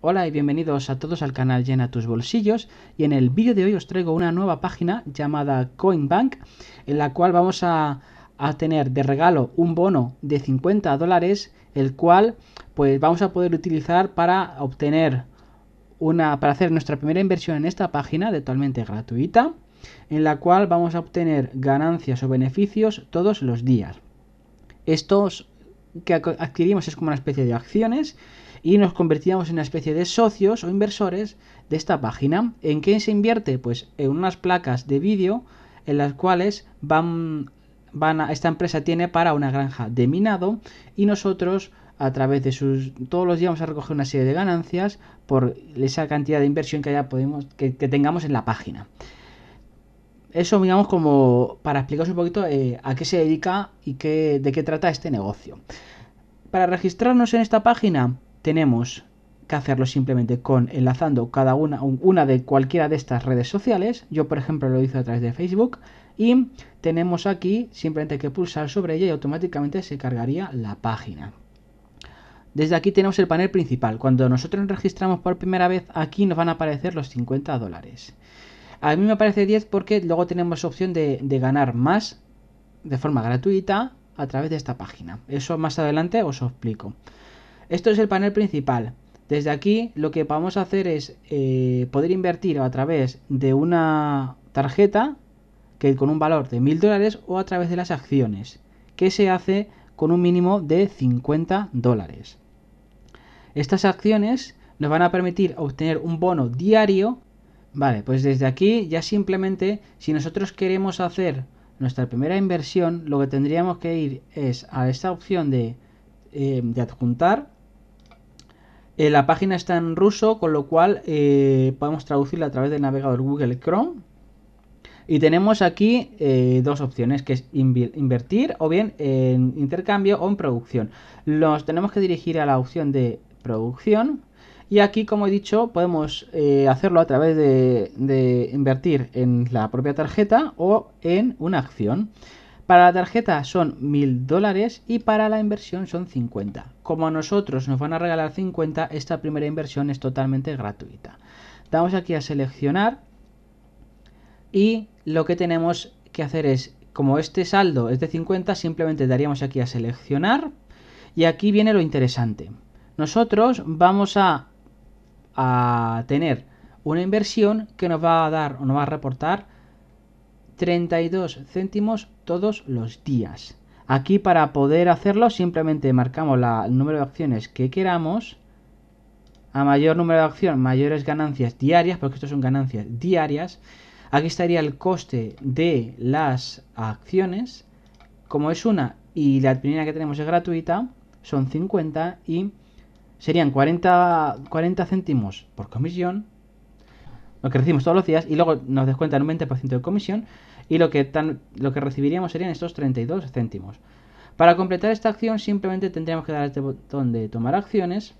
Hola y bienvenidos a todos al canal Llena tus bolsillos y en el vídeo de hoy os traigo una nueva página llamada CoinBank en la cual vamos a, tener de regalo un bono de 50 dólares el cual pues vamos a poder utilizar para obtener una para hacer nuestra primera inversión en esta página de totalmente gratuita en la cual vamos a obtener ganancias o beneficios todos los días. Estos que adquirimos es como una especie de acciones y nos convertíamos en una especie de socios o inversores de esta página. ¿En qué se invierte? Pues en unas placas de vídeo en las cuales van, van esta empresa tiene para una granja de minado y nosotros a través de sus todos los días vamos a recoger una serie de ganancias por esa cantidad de inversión que ya podemos que, tengamos en la página eso digamos como para explicaros un poquito eh, a qué se dedica y de qué trata este negocio. Para registrarnos en esta página tenemos que hacerlo simplemente con enlazando cada una, una de cualquiera de estas redes sociales. Yo, por ejemplo, lo hice a través de Facebook. Y tenemos aquí simplemente que pulsar sobre ella y automáticamente se cargaría la página. Desde aquí tenemos el panel principal. Cuando nosotros nos registramos por primera vez, aquí nos van a aparecer los 50 dólares. A mí me parece 10 porque luego tenemos opción de ganar más de forma gratuita a través de esta página. Eso más adelante os explico. Esto es el panel principal. Desde aquí lo que vamos a hacer es eh, poder invertir a través de una tarjeta que con un valor de 1000 dólares o a través de las acciones, que se hace con un mínimo de 50 dólares. Estas acciones nos van a permitir obtener un bono diario. Vale, pues desde aquí ya simplemente si nosotros queremos hacer nuestra primera inversión, lo que tendríamos que ir es a esta opción de eh, adjuntar eh, la página está en ruso, con lo cual eh, podemos traducirla a través del navegador Google Chrome. Y tenemos aquí eh, dos opciones, que es invertir o bien en intercambio o en producción. Los tenemos que dirigir a la opción de producción. Y aquí, como he dicho, podemos hacerlo a través de, invertir en la propia tarjeta o en una acción. Para la tarjeta son 1000 dólares y para la inversión son 50. Como a nosotros nos van a regalar 50, esta primera inversión es totalmente gratuita. Damos aquí a seleccionar y lo que tenemos que hacer es, como este saldo es de 50, simplemente daríamos aquí a seleccionar y aquí viene lo interesante. Nosotros vamos a, a tener una inversión que nos va a dar o nos va a reportar 32 céntimos todos los días. Aquí para poder hacerlo simplemente marcamos la, el número de acciones que queramos. A mayor número de acción, mayores ganancias diarias, porque esto son ganancias diarias. Aquí estaría el coste de las acciones. Como es una y la primera que tenemos es gratuita, son 50 y serían 40, 40 céntimos por comisión lo que recibimos todos los días y luego nos descuentan un 20% de comisión y lo que, tan, lo que recibiríamos serían estos 32 céntimos. Para completar esta acción simplemente tendríamos que dar este botón de tomar acciones.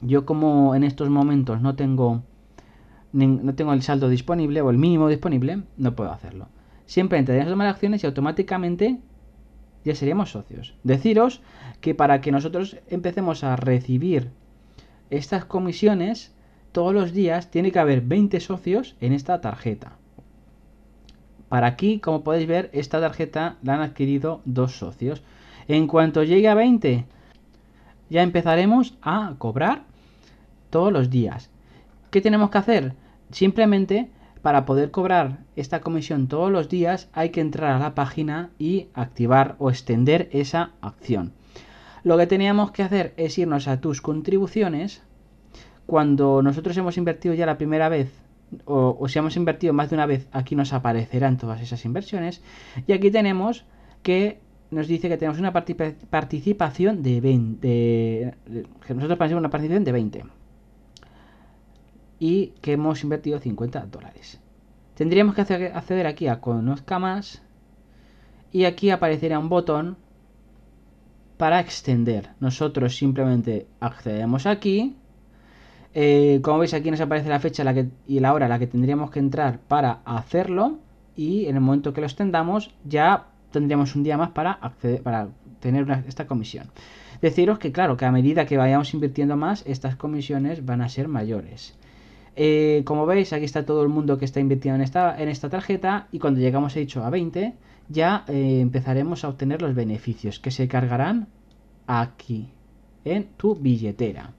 Yo como en estos momentos no tengo, no tengo el saldo disponible o el mínimo disponible, no puedo hacerlo. Simplemente que tomar acciones y automáticamente ya seríamos socios. Deciros que para que nosotros empecemos a recibir estas comisiones todos los días tiene que haber 20 socios en esta tarjeta. Para aquí, como podéis ver, esta tarjeta la han adquirido dos socios. En cuanto llegue a 20, ya empezaremos a cobrar todos los días. ¿Qué tenemos que hacer? Simplemente para poder cobrar esta comisión todos los días hay que entrar a la página y activar o extender esa acción. Lo que teníamos que hacer es irnos a tus contribuciones, cuando nosotros hemos invertido ya la primera vez o, si hemos invertido más de una vez, aquí nos aparecerán todas esas inversiones. Y aquí tenemos que nos dice que tenemos una participación de 20. que nosotros pensamos una participación de 20. Y que hemos invertido 50 dólares. Tendríamos que acceder aquí a Conozca más. Y aquí aparecerá un botón para extender. Nosotros simplemente accedemos aquí eh, como veis aquí nos aparece la fecha y la hora a la que tendríamos que entrar para hacerlo y en el momento que lo extendamos ya tendríamos un día más para, acceder, para tener esta comisión. Deciros que claro, que a medida que vayamos invirtiendo más, estas comisiones van a ser mayores. Eh, como veis, aquí está todo el mundo que está invirtiendo en esta, en esta tarjeta y cuando llegamos, hecho a 20, ya eh, empezaremos a obtener los beneficios que se cargarán aquí, en tu billetera.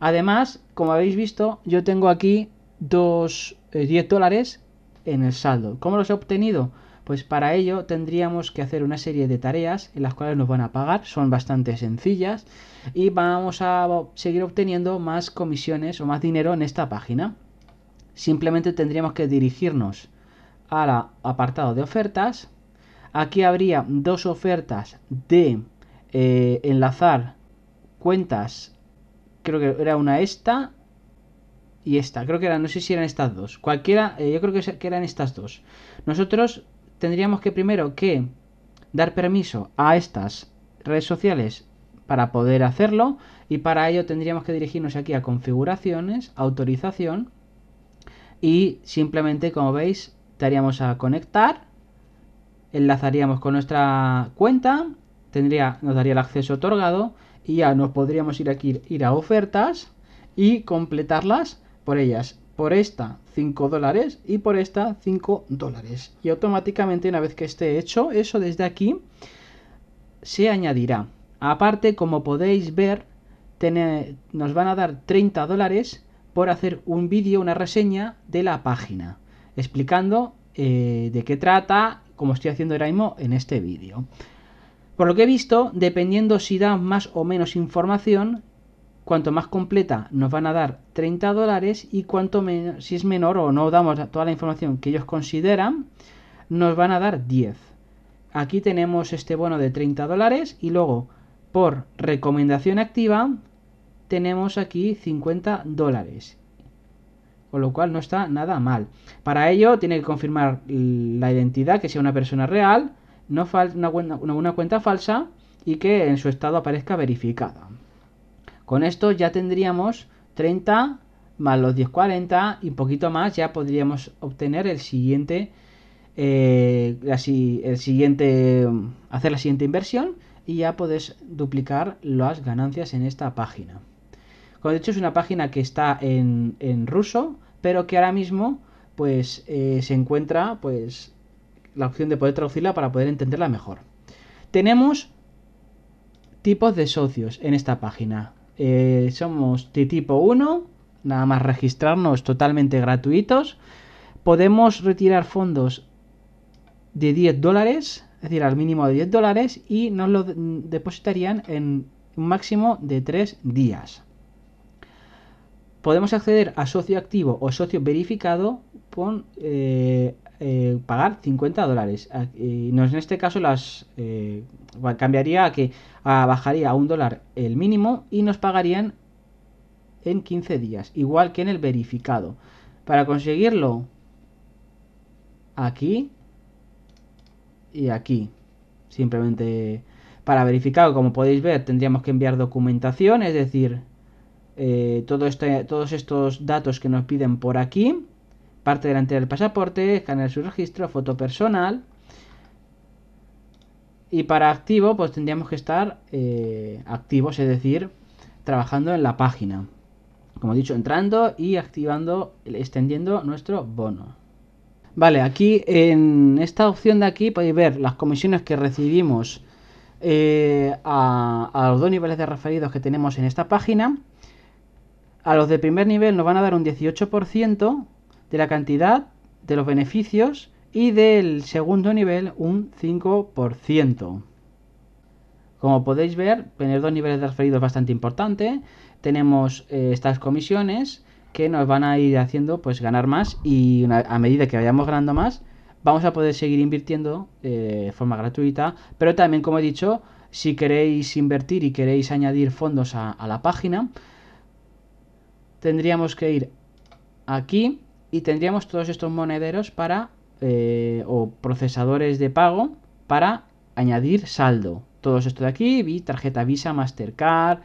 Además, como habéis visto, yo tengo aquí dos 10 eh, dólares en el saldo. ¿Cómo los he obtenido? Pues para ello tendríamos que hacer una serie de tareas en las cuales nos van a pagar, son bastante sencillas y vamos a seguir obteniendo más comisiones o más dinero en esta página. Simplemente tendríamos que dirigirnos al apartado de ofertas. Aquí habría dos ofertas de eh, enlazar cuentas creo que era una esta y esta. Creo que eran, no sé si eran estas dos. Cualquiera, eh, yo creo que eran estas dos. Nosotros tendríamos que primero que dar permiso a estas redes sociales para poder hacerlo y para ello tendríamos que dirigirnos aquí a configuraciones, autorización y simplemente como veis daríamos a conectar, enlazaríamos con nuestra cuenta, tendría, nos daría el acceso otorgado y ya nos podríamos ir aquí, ir a ofertas y completarlas por ellas. Por esta 5 dólares y por esta 5 dólares. Y automáticamente una vez que esté hecho eso desde aquí, se añadirá. Aparte, como podéis ver, nos van a dar 30 dólares por hacer un vídeo, una reseña de la página, explicando eh, de qué trata, como estoy haciendo ahora mismo en este vídeo. Por lo que he visto, dependiendo si dan más o menos información, cuanto más completa nos van a dar 30 dólares y cuanto menos, si es menor o no damos toda la información que ellos consideran, nos van a dar 10. Aquí tenemos este bono de 30 dólares y luego por recomendación activa tenemos aquí 50 dólares. Con lo cual no está nada mal. Para ello tiene que confirmar la identidad, que sea una persona real no una, cuenta falsa y que en su estado aparezca verificada. Con esto ya tendríamos 30 más los 10, 40 y poquito más ya podríamos obtener el siguiente, eh, así, el siguiente, hacer la siguiente inversión y ya puedes duplicar las ganancias en esta página. Como he dicho, es una página que está en, en ruso, pero que ahora mismo pues eh, se encuentra pues la opción de poder traducirla para poder entenderla mejor. Tenemos tipos de socios en esta página. Eh, somos de tipo 1, nada más registrarnos totalmente gratuitos. Podemos retirar fondos de 10 dólares, es decir, al mínimo de 10 dólares, y nos lo depositarían en un máximo de 3 días. Podemos acceder a socio activo o socio verificado con eh, eh, pagar 50 dólares. y en este caso las eh, cambiaría a que bajaría a un dólar el mínimo y nos pagarían en 15 días, igual que en el verificado. Para conseguirlo, aquí y aquí. Simplemente para verificado, como podéis ver, tendríamos que enviar documentación, es decir, eh, todo este, todos estos datos que nos piden por aquí parte delantera del pasaporte, escanear su registro, foto personal. Y para activo, pues tendríamos que estar eh, activos, es decir, trabajando en la página. Como he dicho, entrando y activando, extendiendo nuestro bono. Vale, aquí en esta opción de aquí podéis ver las comisiones que recibimos eh, a, los dos niveles de referidos que tenemos en esta página. A los de primer nivel nos van a dar un 18% de la cantidad de los beneficios y del segundo nivel un 5%. Como podéis ver, tener dos niveles de referido es bastante importante. Tenemos eh, estas comisiones que nos van a ir haciendo pues ganar más y a medida que vayamos ganando más, vamos a poder seguir invirtiendo de eh, forma gratuita. Pero también, como he dicho, si queréis invertir y queréis añadir fondos a la página, tendríamos que ir aquí y tendríamos todos estos monederos para eh, o procesadores de pago para añadir saldo. Todos esto de aquí, vi tarjeta Visa, Mastercard,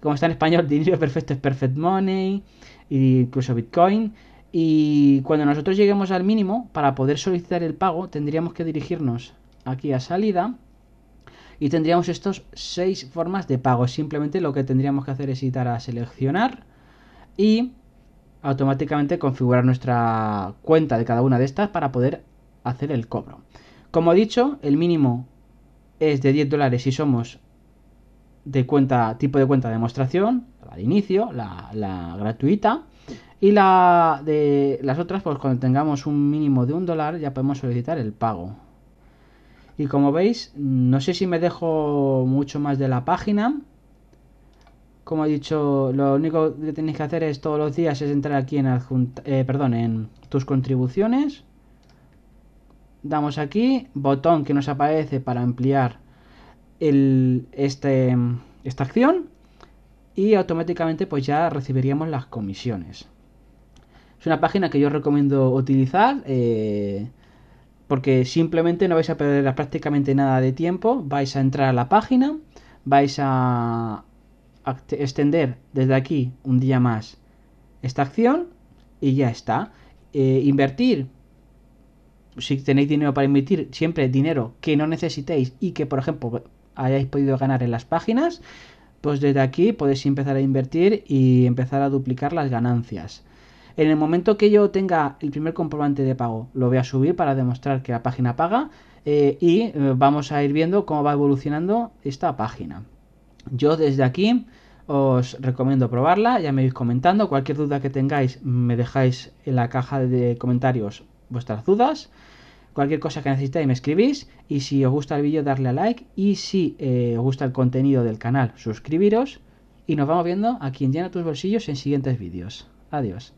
como está en español, dinero perfecto es perfect money, incluso Bitcoin. Y cuando nosotros lleguemos al mínimo, para poder solicitar el pago, tendríamos que dirigirnos aquí a salida y tendríamos estos seis formas de pago. Simplemente lo que tendríamos que hacer es ir a seleccionar y automáticamente configurar nuestra cuenta de cada una de estas para poder hacer el cobro. Como he dicho, el mínimo es de 10 dólares si somos de cuenta, tipo de cuenta de demostración, la de inicio, la, gratuita. Y la de las otras, pues cuando tengamos un mínimo de un dólar, ya podemos solicitar el pago. Y como veis, no sé si me dejo mucho más de la página como he dicho, lo único que tenéis que hacer es todos los días es entrar aquí eh, en, tus contribuciones. Damos aquí, botón que nos aparece para ampliar este, esta acción y automáticamente pues ya recibiríamos las comisiones. Es una página que yo recomiendo utilizar eh, porque simplemente no vais a perder prácticamente nada de tiempo. Vais a entrar a la página, vais a, extender desde aquí un día más esta acción y ya está. Eh, invertir, si tenéis dinero para invertir, siempre dinero que no necesitéis y que, por ejemplo, hayáis podido ganar en las páginas, pues desde aquí podéis empezar a invertir y empezar a duplicar las ganancias. En el momento que yo tenga el primer comprobante de pago, lo voy a subir para demostrar que la página paga eh, y eh, vamos a ir viendo cómo va evolucionando esta página. Yo desde aquí os recomiendo probarla, ya me vais comentando. Cualquier duda que tengáis, me dejáis en la caja de comentarios vuestras dudas. Cualquier cosa que necesitéis me escribís y si os gusta el vídeo darle a like y si eh, os gusta el contenido del canal suscribiros y nos vamos viendo aquí en Llena tus bolsillos en siguientes vídeos. Adiós.